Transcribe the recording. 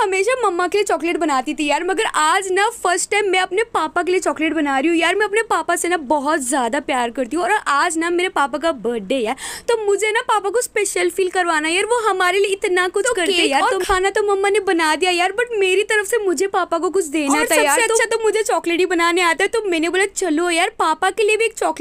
हमेशा मम्मा के लिए चॉकलेट बनाती थी यार मगर आज ना फर्स्ट टाइम मैं अपने पापा के लिए चॉकलेट बना रही हूँ यार मैं अपने पापा से ना बहुत ज़्यादा प्यार करती हूँ और आज ना मेरे पापा का बर्थडे है तो मुझे ना पापा को स्पेशल फील करवाना यार वो हमारे लिए इतना कुछ तो करते यार तो खाना तो मम्मा ने बना दिया यार बट मेरी तरफ से मुझे पापा को कुछ देना था यार तो अच्छा तो मुझे चॉकलेट ही बनाने आता है तो मैंने बोला चलो यार पापा के लिए भी एक चॉकलेट